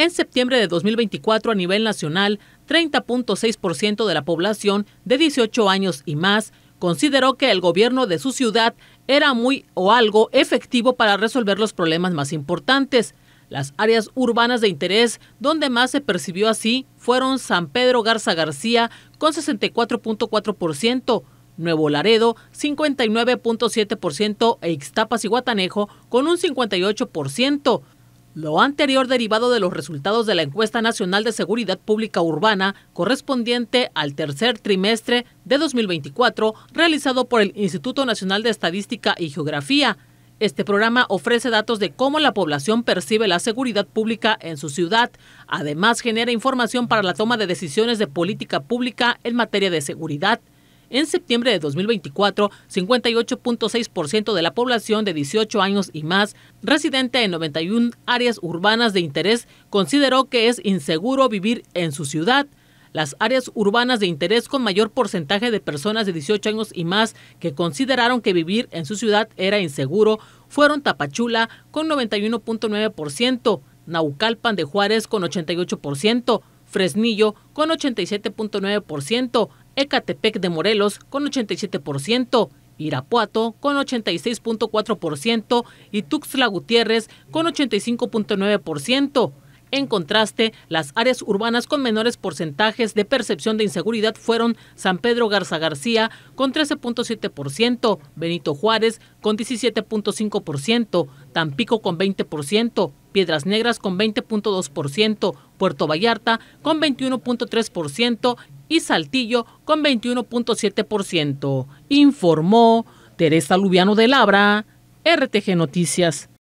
En septiembre de 2024 a nivel nacional, 30.6% de la población de 18 años y más consideró que el gobierno de su ciudad era muy o algo efectivo para resolver los problemas más importantes. Las áreas urbanas de interés donde más se percibió así fueron San Pedro Garza García con 64.4%, Nuevo Laredo 59.7% e Ixtapas y Guatanejo con un 58%. Lo anterior derivado de los resultados de la encuesta nacional de seguridad pública urbana correspondiente al tercer trimestre de 2024 realizado por el Instituto Nacional de Estadística y Geografía. Este programa ofrece datos de cómo la población percibe la seguridad pública en su ciudad. Además, genera información para la toma de decisiones de política pública en materia de seguridad. En septiembre de 2024, 58.6% de la población de 18 años y más, residente en 91 áreas urbanas de interés, consideró que es inseguro vivir en su ciudad. Las áreas urbanas de interés con mayor porcentaje de personas de 18 años y más que consideraron que vivir en su ciudad era inseguro fueron Tapachula con 91.9%, Naucalpan de Juárez con 88%, Fresnillo con 87.9%, Ecatepec de Morelos con 87%, Irapuato con 86.4% y Tuxtla Gutiérrez con 85.9%. En contraste, las áreas urbanas con menores porcentajes de percepción de inseguridad fueron San Pedro Garza García con 13.7%, Benito Juárez con 17.5%, Tampico con 20%, Piedras Negras con 20.2%, Puerto Vallarta con 21.3% y Saltillo con 21.7%. Informó Teresa Lubiano de Labra, RTG Noticias.